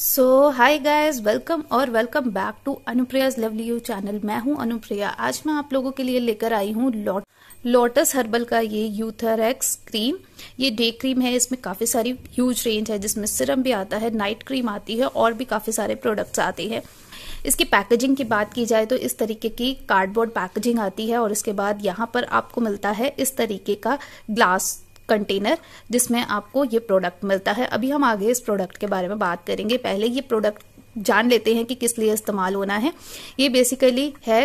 सो hi guys welcome और welcome back to Anupriya lovely you channel मैं हूं अनुप्रिया आज मैं आप लोगों के लिए लेकर आई हूं लॉट लोटस हर्बल का ये यूथरेक्स क्रीम ये डे क्रीम है इसमें काफ़ी सारी ह्यूज रेंज है जिसमें सिरम भी आता है नाइट क्रीम आती है और भी काफ़ी सारे प्रोडक्ट्स आते हैं इसकी पैकेजिंग की बात की जाए तो इस तरीके की कार्डबोर्ड पैकेजिंग आती है और इसके बाद यहाँ पर आपको मिलता है इस तरीके का ग्लास कंटेनर जिसमें आपको ये प्रोडक्ट मिलता है अभी हम आगे इस प्रोडक्ट के बारे में बात करेंगे पहले ये प्रोडक्ट जान लेते हैं कि किस लिए इस्तेमाल होना है ये बेसिकली है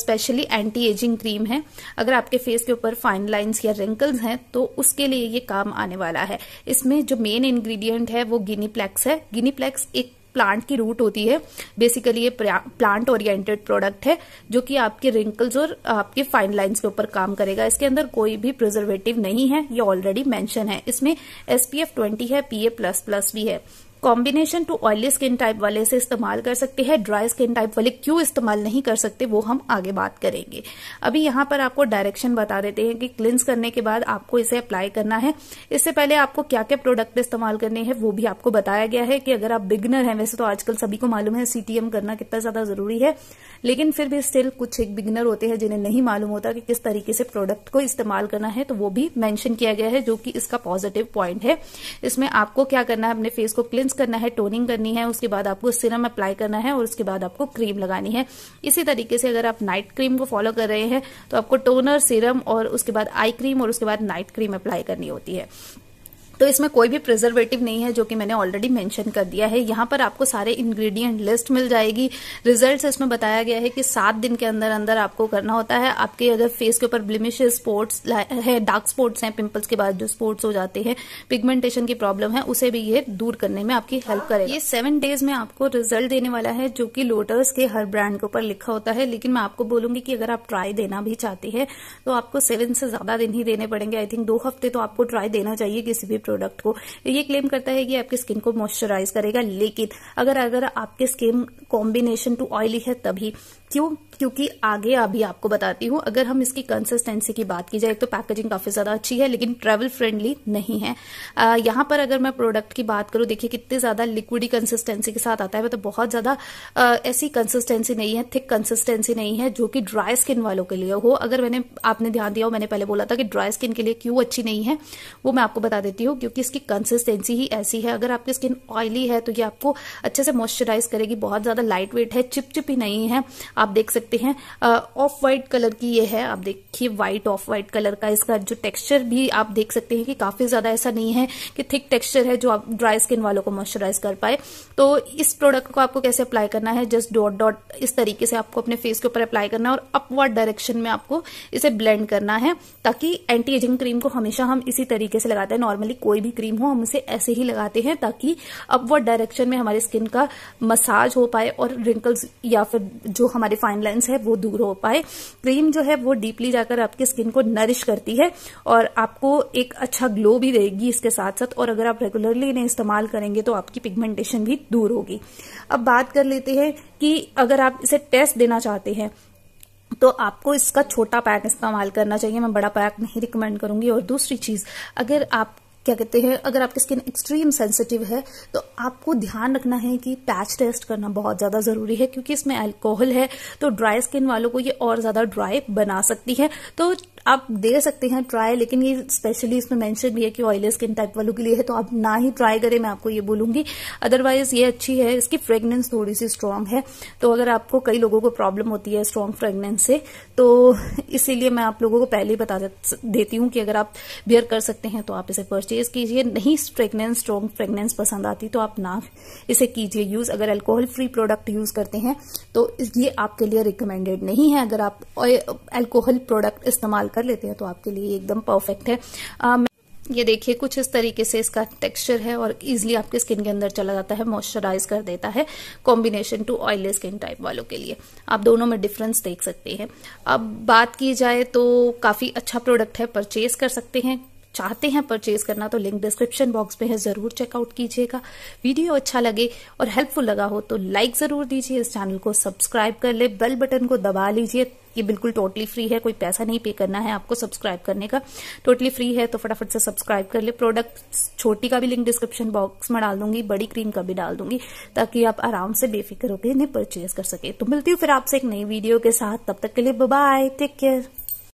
स्पेशली एंटी एजिंग क्रीम है अगर आपके फेस के ऊपर फाइन लाइंस या रिंकल्स हैं तो उसके लिए ये काम आने वाला है इसमें जो मेन इंग्रेडिएंट है वो गिनी प्लेक्स है गिनी प्लेक्स एक प्लांट की रूट होती है बेसिकली ये प्लांट ओरिएंटेड प्रोडक्ट है जो कि आपके रिंकल्स और आपके फाइन लाइन्स के ऊपर काम करेगा इसके अंदर कोई भी प्रिजर्वेटिव नहीं है ये ऑलरेडी मैंशन है इसमें एसपीएफ ट्वेंटी है पीए प्लस प्लस भी है combination to oily skin type वाले से इस्तेमाल कर सकते हैं ड्राई स्किन टाइप वाले क्यों इस्तेमाल नहीं कर सकते वो हम आगे बात करेंगे अभी यहां पर आपको डायरेक्शन बता देते हैं कि क्लिंस करने के बाद आपको इसे अप्लाई करना है इससे पहले आपको क्या क्या प्रोडक्ट इस्तेमाल करने हैं वो भी आपको बताया गया है कि अगर आप बिगनर हैं वैसे तो आजकल सभी को मालूम है सीटीएम करना कितना ज्यादा जरूरी है लेकिन फिर भी स्टिल कुछ एक बिगनर होते हैं जिन्हें नहीं मालूम होता कि किस तरीके से प्रोडक्ट को इस्तेमाल करना है तो वो भी मैंशन किया गया है जो कि इसका पॉजिटिव पॉइंट है इसमें आपको क्या करना है अपने फेस को क्लिन क्लेंस करना है टोनिंग करनी है उसके बाद आपको सिरम अप्लाई करना है और उसके बाद आपको क्रीम लगानी है इसी तरीके से अगर आप नाइट क्रीम को फॉलो कर रहे हैं तो आपको टोनर सिरम और उसके बाद आई क्रीम और उसके बाद नाइट क्रीम अप्लाई करनी होती है तो इसमें कोई भी प्रिजर्वेटिव नहीं है जो कि मैंने ऑलरेडी मेंशन कर दिया है यहां पर आपको सारे इंग्रेडिएंट लिस्ट मिल जाएगी रिजल्ट्स इसमें बताया गया है कि सात दिन के अंदर अंदर आपको करना होता है आपके अगर फेस के ऊपर ब्लिमिश स्पोर्ट्स है डार्क स्पॉट्स हैं पिंपल्स के बाद जो स्पॉट्स हो जाते हैं पिगमेंटेशन की प्रॉब्लम है उसे भी ये दूर करने में आपकी हेल्प करेगी ये सेवन डेज में आपको रिजल्ट देने वाला है जो कि लोटस के हर ब्रांड के ऊपर लिखा होता है लेकिन मैं आपको बोलूंगी कि अगर आप ट्राई देना भी चाहते है तो आपको सेवन से ज्यादा दिन ही देने पड़ेंगे आई थिंक दो हफ्ते तो आपको ट्राई देना चाहिए किसी भी प्रोडक्ट को ये क्लेम करता है कि आपकी स्किन को मॉइस्चराइज करेगा लेकिन अगर अगर आपकी स्किन कॉम्बिनेशन टू ऑयली है तभी क्यों क्योंकि आगे अभी आपको बताती हूँ अगर हम इसकी कंसिस्टेंसी की बात की जाए तो पैकेजिंग काफी ज्यादा अच्छी है लेकिन ट्रेवल फ्रेंडली नहीं है यहां पर अगर मैं प्रोडक्ट की बात करूं देखिए कितने ज्यादा लिक्विडी कंसिस्टेंसी के साथ आता है मतलब तो बहुत ज्यादा ऐसी कंसिस्टेंसी नहीं है थिक कंसिस्टेंसी नहीं है जो कि ड्राई स्किन वालों के लिए हो अगर मैंने आपने ध्यान दिया हो मैंने पहले बोला था कि ड्राई स्किन के लिए क्यों अच्छी नहीं है वो मैं आपको बता देती हूँ क्योंकि इसकी कंसिस्टेंसी ही ऐसी है अगर आपकी स्किन ऑयली है तो ये आपको अच्छे से मॉइस्चराइज करेगी बहुत ज्यादा लाइट वेट है चिपचिप ही नहीं है आप आप देख सकते हैं ऑफ वाइट कलर की ये है आप देखिए व्हाइट ऑफ व्हाइट कलर का इसका जो टेक्सचर भी आप देख सकते हैं कि काफी ज्यादा ऐसा नहीं है कि थिक टेक्सचर है जो आप ड्राई स्किन वालों को मॉइस्चराइज कर पाए तो इस प्रोडक्ट को आपको कैसे अप्लाई करना है जस्ट डॉट डॉट इस तरीके से आपको अपने फेस के ऊपर अप्लाई करना है और अपवर्ड डायरेक्शन में आपको इसे ब्लेंड करना है ताकि एंटी एजिंग क्रीम को हमेशा हम इसी तरीके से लगाते हैं नॉर्मली कोई भी क्रीम हो हम इसे ऐसे ही लगाते हैं ताकि अपवर्ड डायरेक्शन में हमारी स्किन का मसाज हो पाए और रिंकल्स या फिर जो हमारे हमारे फाइन लाइन्स है वो दूर हो पाए क्रीम जो है वो डीपली जाकर आपकी स्किन को नरिश करती है और आपको एक अच्छा ग्लो भी देगी इसके साथ साथ और अगर आप रेगुलरली इन्हें इस्तेमाल करेंगे तो आपकी पिगमेंटेशन भी दूर होगी अब बात कर लेते हैं कि अगर आप इसे टेस्ट देना चाहते हैं तो आपको इसका छोटा पैक इस्तेमाल करना चाहिए मैं बड़ा पैक नहीं रिकमेंड करूंगी और दूसरी चीज अगर आप क्या कहते हैं अगर आपकी स्किन एक्सट्रीम सेंसिटिव है तो आपको ध्यान रखना है कि पैच टेस्ट करना बहुत ज़्यादा ज़रूरी है क्योंकि इसमें अल्कोहल है तो ड्राई स्किन वालों को ये और ज़्यादा ड्राई बना सकती है तो आप दे सकते हैं ट्राई लेकिन ये स्पेशली इसमें मेंशन भी है कि ऑयली स्किन टाइप वालों के लिए है तो आप ना ही ट्राई करें मैं आपको ये बोलूंगी अदरवाइज ये अच्छी है इसकी फ्रेगनेंस थोड़ी सी स्ट्रांग है तो अगर आपको कई लोगों को प्रॉब्लम होती है स्ट्रांग फ्रेगनेंस से तो इसीलिए मैं आप लोगों को पहले ही बता देती हूँ कि अगर आप बियर कर सकते हैं तो आप इसे परचेज कीजिए नहीं फ्रेगनेंस स्ट्रांग फ्रेगनेंस पसंद आती तो आप ना इसे कीजिए यूज अगर एल्कोहल फ्री प्रोडक्ट यूज करते हैं तो ये आपके लिए रिकमेंडेड नहीं है अगर आप एल्कोहल प्रोडक्ट इस्तेमाल कर लेते हैं तो आपके लिए एकदम परफेक्ट है आ, ये देखिए कुछ इस तरीके से इसका टेक्सचर है और इजिली आपके स्किन के अंदर चला जाता है मॉइस्चराइज कर देता है combination to oily skin type वालों के लिए आप दोनों में डिफरेंस देख सकते हैं अब बात की जाए तो काफ़ी अच्छा प्रोडक्ट है परचेज कर सकते हैं चाहते हैं परचेज करना तो लिंक डिस्क्रिप्शन बॉक्स में है जरूर चेकआउट कीजिएगा वीडियो अच्छा लगे और हेल्पफुल लगा हो तो लाइक जरूर दीजिए इस चैनल को सब्सक्राइब कर ले बेल बटन को दबा लीजिए ये बिल्कुल टोटली फ्री है कोई पैसा नहीं पे करना है आपको सब्सक्राइब करने का टोटली फ्री है तो फटाफट से सब्सक्राइब कर ले प्रोडक्ट छोटी का भी लिंक डिस्क्रिप्शन बॉक्स में डाल दूंगी बड़ी क्रीम का भी डाल दूंगी ताकि आप आराम से बेफिक्र होकर इन्हें परचेज कर सके तो मिलती हूँ फिर आपसे एक नई वीडियो के साथ तब तक के लिए बाय टेक केयर